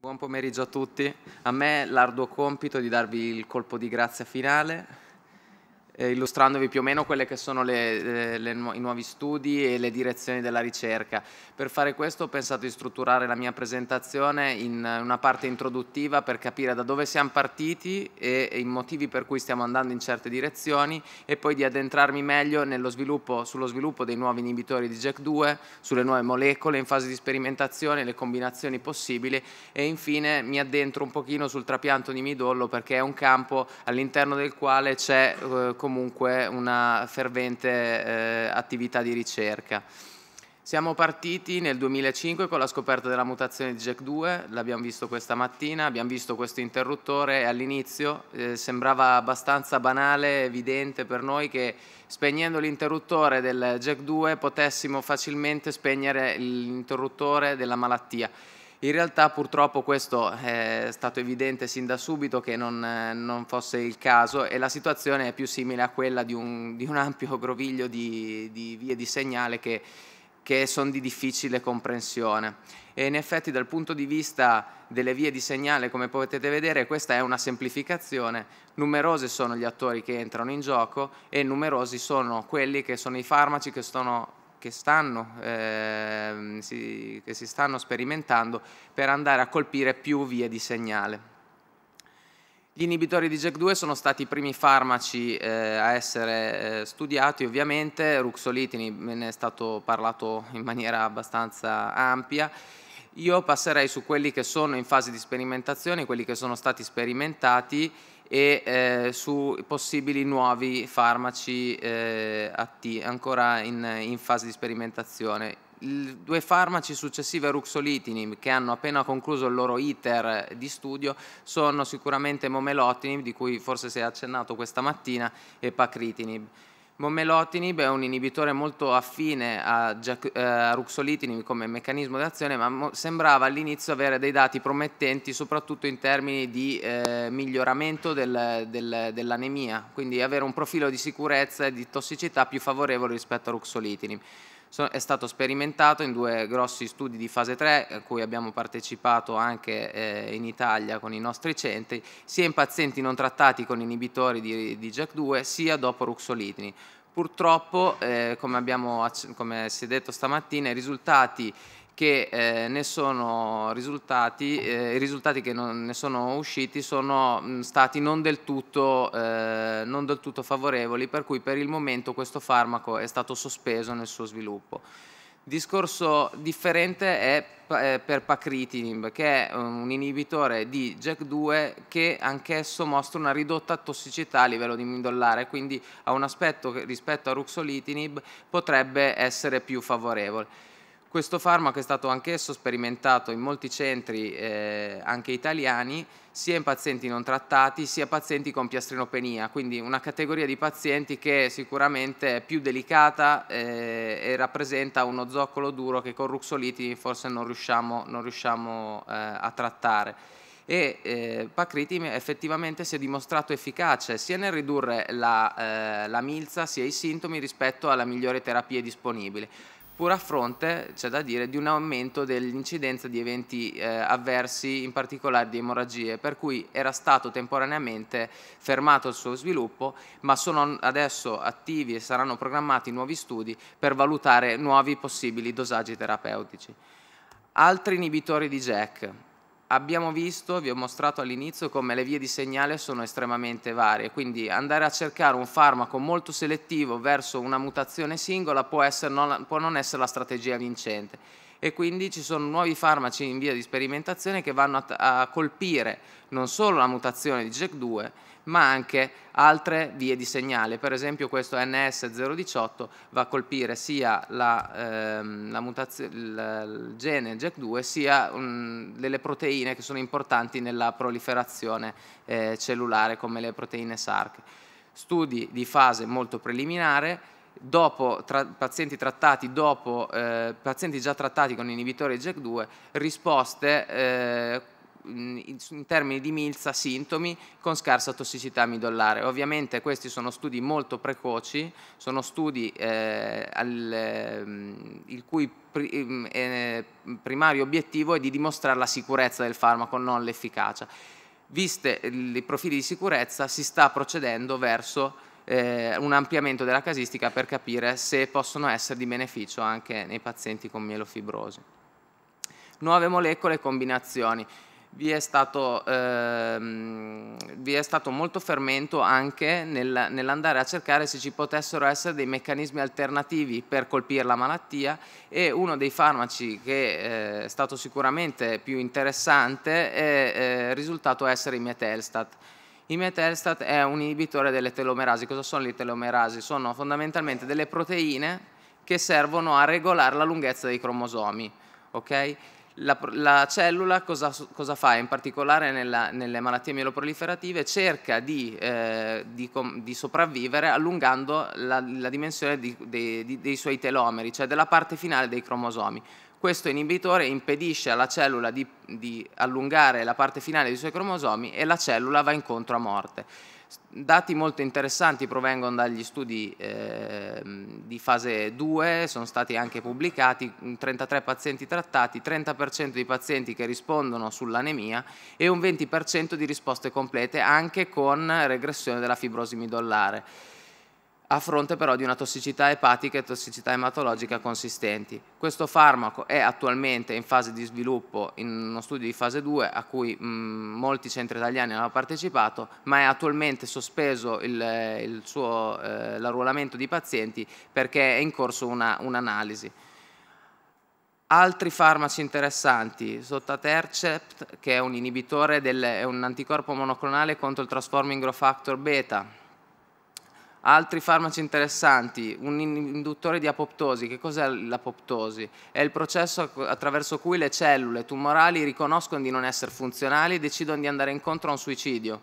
Buon pomeriggio a tutti. A me l'arduo compito di darvi il colpo di grazia finale eh, illustrandovi più o meno quelle che sono le, eh, le, i nuovi studi e le direzioni della ricerca. Per fare questo ho pensato di strutturare la mia presentazione in una parte introduttiva per capire da dove siamo partiti e, e i motivi per cui stiamo andando in certe direzioni e poi di addentrarmi meglio sviluppo, sullo sviluppo dei nuovi inibitori di JAK2, sulle nuove molecole in fase di sperimentazione, le combinazioni possibili e infine mi addentro un pochino sul trapianto di midollo perché è un campo all'interno del quale c'è eh, comunque una fervente eh, attività di ricerca. Siamo partiti nel 2005 con la scoperta della mutazione di JAK2, l'abbiamo visto questa mattina, abbiamo visto questo interruttore e all'inizio eh, sembrava abbastanza banale, evidente per noi che spegnendo l'interruttore del JAK2 potessimo facilmente spegnere l'interruttore della malattia. In realtà purtroppo questo è stato evidente sin da subito che non, non fosse il caso e la situazione è più simile a quella di un, di un ampio groviglio di, di vie di segnale che che sono di difficile comprensione. E in effetti dal punto di vista delle vie di segnale, come potete vedere, questa è una semplificazione. Numerosi sono gli attori che entrano in gioco e numerosi sono quelli che sono i farmaci che sono che, stanno, eh, si, che si stanno sperimentando per andare a colpire più vie di segnale. Gli inibitori di JAK2 sono stati i primi farmaci eh, a essere eh, studiati ovviamente, ruxolitinib ne è stato parlato in maniera abbastanza ampia, io passerei su quelli che sono in fase di sperimentazione, quelli che sono stati sperimentati e eh, su possibili nuovi farmaci eh, ancora in, in, fase di sperimentazione. Il, due farmaci successivi a ruxolitinib che hanno appena concluso il loro iter di studio sono sicuramente momelotinib, di cui forse si è accennato questa mattina, e pacritinib. Momelotinib è un inibitore molto affine a, eh, a ruxolitini come meccanismo di azione, ma sembrava all'inizio avere dei dati promettenti, soprattutto in termini di eh, miglioramento del, del, dell'anemia, quindi avere un profilo di sicurezza e di tossicità più favorevole rispetto a ruxolitinib. So, è stato sperimentato in due grossi studi di fase 3, a cui abbiamo partecipato anche eh, in Italia con i nostri centri, sia in pazienti non trattati con inibitori di, di JAK2, sia dopo ruxolitinib. Purtroppo, eh, come, abbiamo, come si è detto stamattina, i risultati che eh, ne sono risultati, eh, i risultati che ne sono usciti sono mh, mm, stati non del, tutto, eh, non del tutto favorevoli, per cui per il momento questo farmaco è stato sospeso nel suo sviluppo discorso differente è eh, per pacritinib, che è un inibitore di JAK2 che anch'esso mostra una ridotta tossicità a livello di midollare, quindi ha un aspetto che rispetto a ruxolitinib potrebbe essere più favorevole. Questo farmaco è stato anch'esso sperimentato in molti centri, eh, anche italiani, sia in pazienti non trattati, sia pazienti con piastrinopenia, quindi una categoria di pazienti che sicuramente è più delicata eh, e rappresenta uno zoccolo duro che con ruxoliti forse non riusciamo, non riusciamo eh, a trattare. E eh, Pacritim effettivamente si è dimostrato efficace sia nel ridurre la, eh, la milza sia i sintomi rispetto alla migliore terapia disponibile pur a fronte, c'è da dire, di un aumento dell'incidenza di eventi eh, avversi, in particolare di emorragie, per cui era stato temporaneamente fermato il suo sviluppo, ma sono adesso attivi e saranno programmati nuovi studi per valutare nuovi possibili dosaggi terapeutici. Altri inibitori di JAK, abbiamo visto, vi ho mostrato all'inizio come le vie di segnale sono estremamente varie, quindi andare a cercare un farmaco molto selettivo verso una mutazione singola può, essere, non, può non essere la strategia vincente e quindi ci sono nuovi farmaci in via di sperimentazione che vanno a, a colpire non solo la mutazione di JEK2 ma anche altre vie di segnale. Per esempio questo NS018 va a colpire sia la, ehm, la il, il gene JAK2 sia um, delle proteine che sono importanti nella proliferazione eh, cellulare come le proteine SARC. Studi di fase molto preliminare dopo tra, pazienti trattati dopo eh, pazienti già trattati con inibitori JAK2 risposte eh, Mm, in termini di milza sintomi con scarsa tossicità midollare. Ovviamente questi sono studi molto precoci, sono studi eh, al, mm, il cui pri, eh, primario obiettivo è di dimostrare la sicurezza del farmaco, non l'efficacia. Viste eh, i profili di sicurezza si sta procedendo verso eh, un ampliamento della casistica per capire se possono essere di beneficio anche nei pazienti con mielofibrosi. Nuove molecole e combinazioni vi è stato, ehm, vi è stato molto fermento anche nel, nell'andare a cercare se ci potessero essere dei meccanismi alternativi per colpire la malattia e uno dei farmaci che eh, è stato sicuramente più interessante è eh, risultato essere i metelstat. I metelstat è un inibitore delle telomerasi. Cosa sono le telomerasi? Sono fondamentalmente delle proteine che servono a regolare la lunghezza dei cromosomi. Okay? la, la cellula cosa, cosa, fa? In particolare nella, nelle malattie mieloproliferative cerca di, eh, di, di sopravvivere allungando la, la dimensione di, dei suoi telomeri, cioè della parte finale dei cromosomi. Questo inibitore impedisce alla cellula di, di allungare la parte finale dei suoi cromosomi e la cellula va incontro a morte. Dati molto interessanti provengono dagli studi eh, di fase 2, sono stati anche pubblicati 33 pazienti trattati, 30% di pazienti che rispondono sull'anemia e un 20% di risposte complete anche con regressione della fibrosi midollare a fronte però di una tossicità epatica e tossicità ematologica consistenti. Questo farmaco è attualmente in fase di sviluppo in uno studio di fase 2 a cui mh, molti centri italiani hanno partecipato, ma è attualmente sospeso il, il suo, eh, l'arruolamento di pazienti perché è in corso una, un'analisi. Altri farmaci interessanti, Sotatercept, che è un inibitore del, è un anticorpo monoclonale contro il transforming growth factor beta, Altri farmaci interessanti, un induttore di apoptosi, che cos'è l'apoptosi? È il processo attraverso cui le cellule tumorali riconoscono di non essere funzionali e decidono di andare incontro a un suicidio,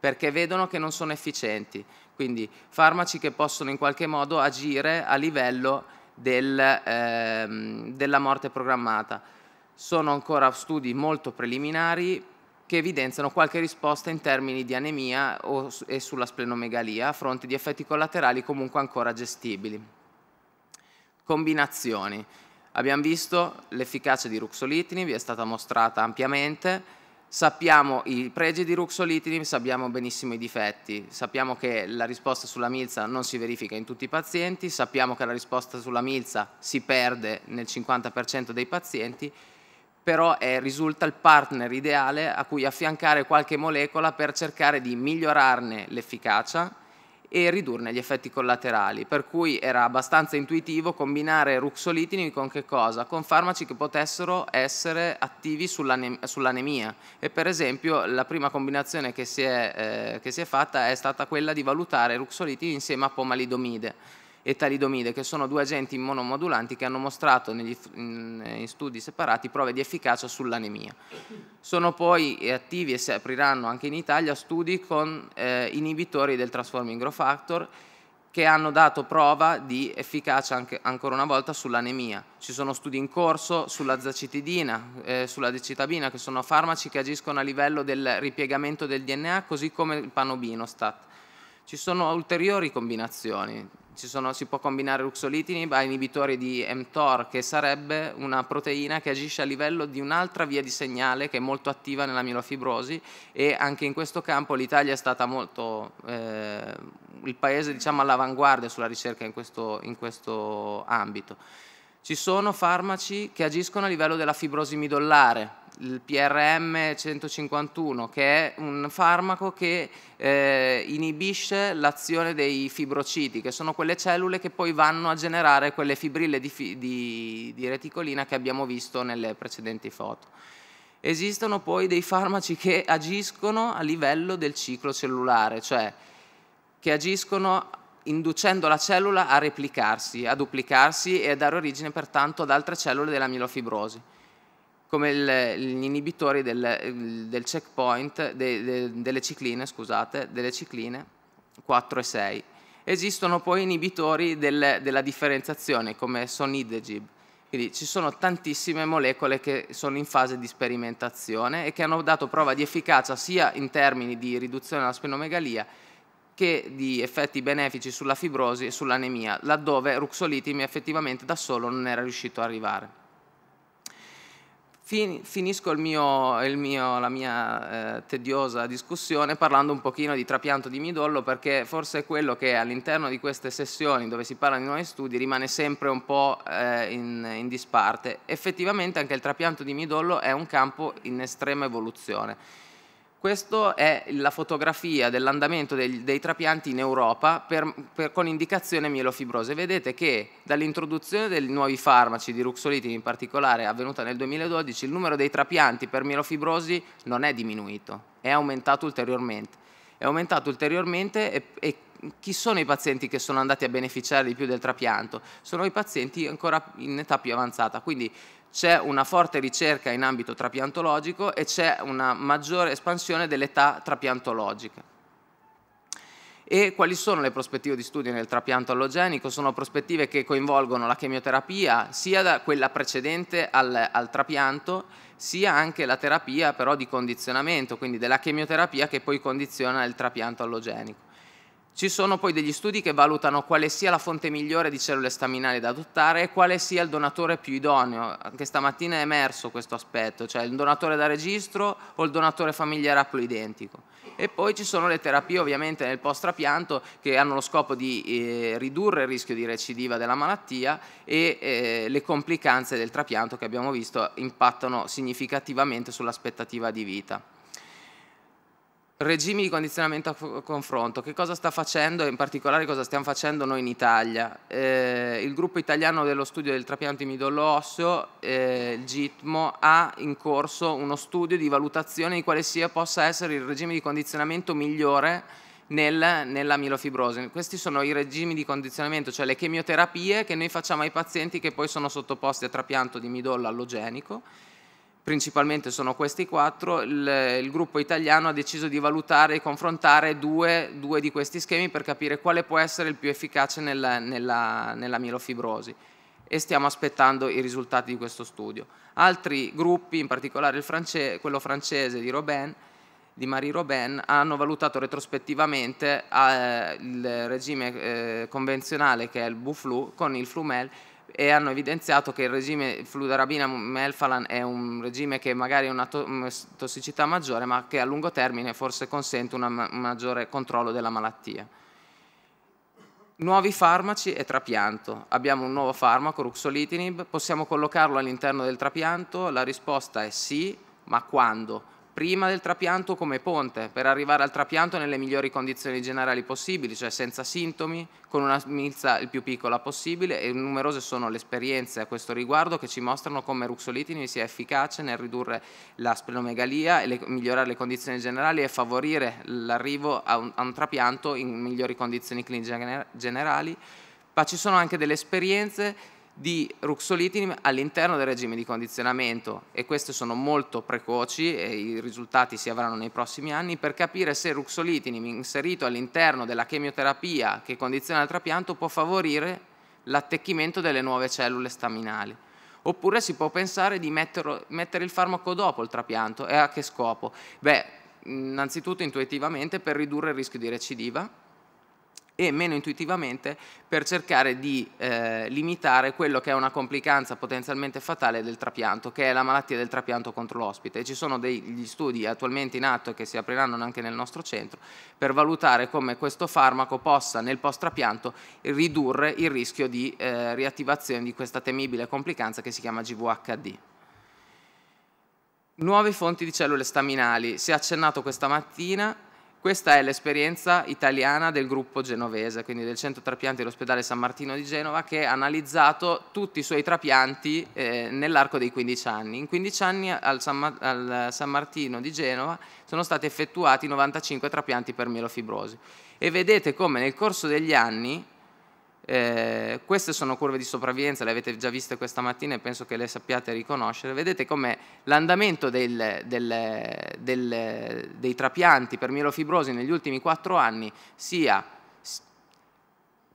perché vedono che non sono efficienti. Quindi farmaci che possono in qualche modo agire a livello del, eh, della morte programmata. Sono ancora studi molto preliminari, che evidenziano qualche risposta in termini di anemia o, e sulla splenomegalia a fronte di effetti collaterali comunque ancora gestibili. Combinazioni. Abbiamo visto l'efficacia di vi è stata mostrata ampiamente, sappiamo i pregi di ruxolitinib, sappiamo benissimo i difetti, sappiamo che la risposta sulla milza non si verifica in tutti i pazienti, sappiamo che la risposta sulla milza si perde nel 50% dei pazienti però è, eh, risulta il partner ideale a cui affiancare qualche molecola per cercare di migliorarne l'efficacia e ridurne gli effetti collaterali, per cui era abbastanza intuitivo combinare ruxolitini con che cosa? Con farmaci che potessero essere attivi sull'anemia e per esempio la prima combinazione che si, è, eh, che si è fatta è stata quella di valutare ruxolitini insieme a pomalidomide e talidomide, che sono due agenti monomodulanti che hanno mostrato negli, in, in, studi separati prove di efficacia sull'anemia. Sono poi eh, attivi e si apriranno anche in Italia studi con eh, inibitori del transforming growth factor che hanno dato prova di efficacia anche, ancora una volta sull'anemia. Ci sono studi in corso sulla zacitidina, eh, sulla decitabina, che sono farmaci che agiscono a livello del ripiegamento del DNA, così come il panobinostat. Ci sono ulteriori combinazioni, sono, si può combinare ruxolitinib a inibitori di mTOR, che sarebbe una proteina che agisce a livello di un'altra via di segnale che è molto attiva nella mielofibrosi e anche in questo campo l'Italia è stata molto eh, il paese diciamo, all'avanguardia sulla ricerca in questo, in questo ambito. Ci sono farmaci che agiscono a livello della fibrosi midollare, il PRM 151 che è un farmaco che eh, inibisce l'azione dei fibrociti che sono quelle cellule che poi vanno a generare quelle fibrille di, di, di reticolina che abbiamo visto nelle precedenti foto. Esistono poi dei farmaci che agiscono a livello del ciclo cellulare, cioè che agiscono inducendo la cellula a replicarsi, a duplicarsi e a dare origine pertanto ad altre cellule della mielofibrosi come il, gli inibitori del, del checkpoint, de, de, delle cicline, scusate, delle cicline 4 e 6. Esistono poi inibitori del, della differenziazione, come sonidegib. Quindi ci sono tantissime molecole che sono in fase di sperimentazione e che hanno dato prova di efficacia sia in termini di riduzione della spenomegalia che di effetti benefici sulla fibrosi e sull'anemia, laddove Ruxolitimi effettivamente da solo non era riuscito a arrivare finisco il mio, il mio, la mia eh, tediosa discussione parlando un pochino di trapianto di midollo perché forse è quello che all'interno di queste sessioni dove si parla di nuovi studi rimane sempre un po' eh, in, in, disparte. Effettivamente anche il trapianto di midollo è un campo in estrema evoluzione. Questa è la fotografia dell'andamento dei, dei, trapianti in Europa per, per, con indicazione mielofibrose. Vedete che dall'introduzione dei nuovi farmaci, di ruxolitin in particolare, avvenuta nel 2012, il numero dei trapianti per mielofibrosi non è diminuito, è aumentato ulteriormente. È aumentato ulteriormente e, e chi sono i pazienti che sono andati a beneficiare di più del trapianto? Sono i pazienti ancora in età più avanzata, quindi c'è una forte ricerca in ambito trapiantologico e c'è una maggiore espansione dell'età trapiantologica. E quali sono le prospettive di studio nel trapianto allogenico? Sono prospettive che coinvolgono la chemioterapia, sia da quella precedente al, al trapianto, sia anche la terapia però di condizionamento, quindi della chemioterapia che poi condiziona il trapianto allogenico. Ci sono poi degli studi che valutano quale sia la fonte migliore di cellule staminali da adottare e quale sia il donatore più idoneo. Anche stamattina è emerso questo aspetto, cioè il donatore da registro o il donatore familiare aploidentico. E poi ci sono le terapie ovviamente nel post-trapianto che hanno lo scopo di eh, ridurre il rischio di recidiva della malattia e eh, le complicanze del trapianto che abbiamo visto impattano significativamente sull'aspettativa di vita regimi di condizionamento a confronto, che cosa sta facendo e in particolare cosa stiamo facendo noi in Italia? Eh, il gruppo italiano dello studio del trapianto in midollo osseo, eh, il GITMO, ha in corso uno studio di valutazione di quale sia, possa essere il regime di condizionamento migliore nel, nella milofibrosi. Questi sono i regimi di condizionamento, cioè le chemioterapie che noi facciamo ai pazienti che poi sono sottoposti a trapianto di midollo allogenico principalmente sono questi quattro, il, il, gruppo italiano ha deciso di valutare e confrontare due, due, di questi schemi per capire quale può essere il più efficace nella, nella, nella mielofibrosi e stiamo aspettando i risultati di questo studio. Altri gruppi, in particolare france, quello francese di, Robin, di Marie Robin, hanno valutato retrospettivamente eh, il regime eh, convenzionale che è il Buflu con il Flumel e hanno evidenziato che il regime fludarabina melfalan è un regime che magari ha una mm, tossicità maggiore ma che a lungo termine forse consente un ma maggiore controllo della malattia. Nuovi farmaci e trapianto. Abbiamo un nuovo farmaco, ruxolitinib, possiamo collocarlo all'interno del trapianto? La risposta è sì, ma quando? prima del trapianto come ponte, per arrivare al trapianto nelle migliori condizioni generali possibili, cioè senza sintomi, con una milza il più piccola possibile e numerose sono le esperienze a questo riguardo che ci mostrano come ruxolitini sia efficace nel ridurre la splenomegalia e le, migliorare le condizioni generali e favorire l'arrivo a, a un, trapianto in migliori condizioni cliniche generali, ma ci sono anche delle esperienze di ruxolitin all'interno del regime di condizionamento e queste sono molto precoci e i risultati si avranno nei prossimi anni per capire se ruxolitin inserito all'interno della chemioterapia che condiziona il trapianto può favorire l'attecchimento delle nuove cellule staminali. Oppure si può pensare di metterlo, mettere il farmaco dopo il trapianto e a che scopo? Beh, innanzitutto intuitivamente per ridurre il rischio di recidiva, e meno intuitivamente per cercare di eh, limitare quello che è una complicanza potenzialmente fatale del trapianto, che è la malattia del trapianto contro l'ospite. E ci sono degli studi attualmente in atto e che si apriranno anche nel nostro centro per valutare come questo farmaco possa nel post-trapianto ridurre il rischio di eh, riattivazione di questa temibile complicanza che si chiama GVHD. Nuove fonti di cellule staminali, si è accennato questa mattina, questa è l'esperienza italiana del gruppo genovese, quindi del centro trapianti dell'ospedale San Martino di Genova, che ha analizzato tutti i suoi trapianti eh, nell'arco dei 15 anni. In 15 anni al San, Ma al San Martino di Genova sono stati effettuati 95 trapianti per mielofibrosi. E vedete come nel corso degli anni eh, queste sono curve di sopravvivenza, le avete già viste questa mattina e penso che le sappiate riconoscere. Vedete come l'andamento dei trapianti per mielofibrosi negli ultimi 4 anni sia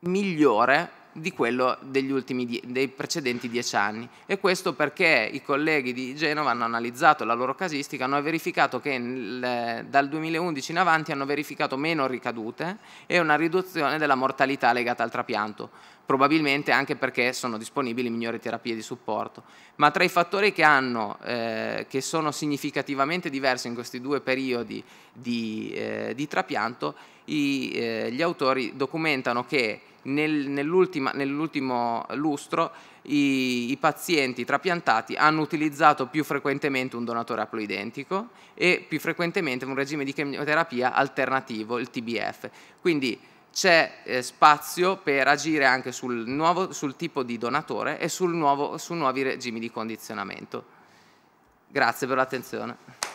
migliore di quello die, dei precedenti dieci anni. E questo perché i colleghi di Genova hanno analizzato la loro casistica, hanno verificato che nel, dal 2011 in avanti hanno verificato meno ricadute e una riduzione della mortalità legata al trapianto probabilmente anche perché sono disponibili migliori terapie di supporto. Ma tra i fattori che, hanno, eh, che sono significativamente diversi in questi due periodi di, eh, di trapianto, i, eh, gli autori documentano che nel, nell'ultimo lustro i, i, pazienti trapiantati hanno utilizzato più frequentemente un donatore aploidentico e più frequentemente un regime di chemioterapia alternativo, il TBF. Quindi c'è eh, spazio per agire anche sul, nuovo, sul tipo di donatore e sul nuovo, su nuovi regimi di condizionamento. Grazie per l'attenzione.